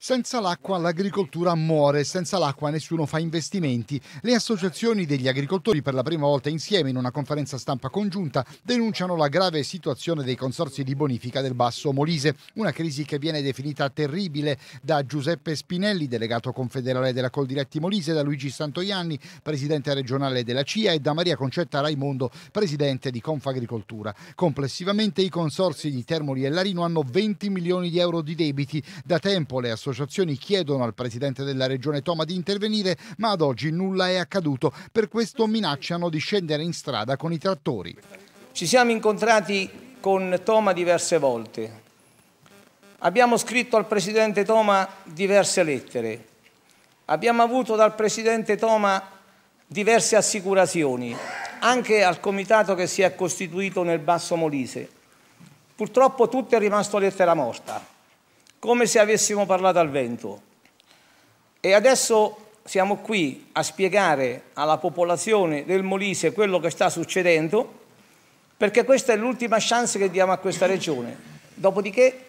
Senza l'acqua l'agricoltura muore, senza l'acqua nessuno fa investimenti. Le associazioni degli agricoltori per la prima volta insieme in una conferenza stampa congiunta denunciano la grave situazione dei consorsi di bonifica del Basso Molise, una crisi che viene definita terribile da Giuseppe Spinelli, delegato confederale della Coldiretti Molise, da Luigi Santoianni, presidente regionale della CIA e da Maria Concetta Raimondo, presidente di Confagricoltura. Complessivamente i consorsi di Termoli e Larino hanno 20 milioni di euro di debiti. Da tempo le associazioni associazioni chiedono al presidente della regione Toma di intervenire, ma ad oggi nulla è accaduto. Per questo minacciano di scendere in strada con i trattori. Ci siamo incontrati con Toma diverse volte. Abbiamo scritto al presidente Toma diverse lettere. Abbiamo avuto dal presidente Toma diverse assicurazioni, anche al comitato che si è costituito nel Basso Molise. Purtroppo tutto è rimasto lettera morta come se avessimo parlato al vento. E adesso siamo qui a spiegare alla popolazione del Molise quello che sta succedendo, perché questa è l'ultima chance che diamo a questa regione. Dopodiché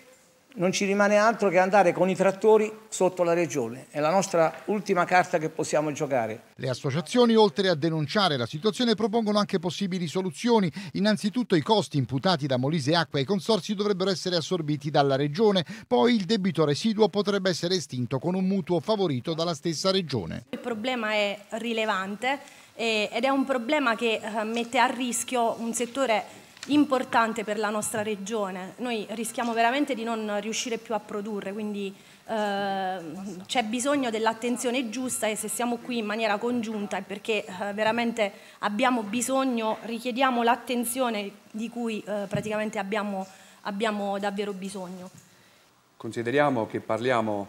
non ci rimane altro che andare con i trattori sotto la regione. È la nostra ultima carta che possiamo giocare. Le associazioni, oltre a denunciare la situazione, propongono anche possibili soluzioni. Innanzitutto i costi imputati da Molise Acqua ai consorsi dovrebbero essere assorbiti dalla regione, poi il debito residuo potrebbe essere estinto con un mutuo favorito dalla stessa regione. Il problema è rilevante eh, ed è un problema che eh, mette a rischio un settore importante per la nostra regione. Noi rischiamo veramente di non riuscire più a produrre, quindi eh, c'è bisogno dell'attenzione giusta e se siamo qui in maniera congiunta è perché eh, veramente abbiamo bisogno, richiediamo l'attenzione di cui eh, praticamente abbiamo, abbiamo davvero bisogno. Consideriamo che parliamo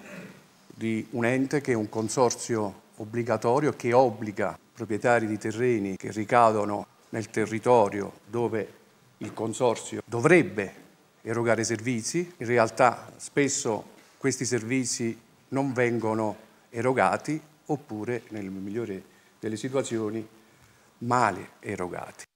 di un ente che è un consorzio obbligatorio che obbliga proprietari di terreni che ricadono nel territorio dove il consorzio dovrebbe erogare servizi, in realtà spesso questi servizi non vengono erogati oppure, nel migliore delle situazioni, male erogati.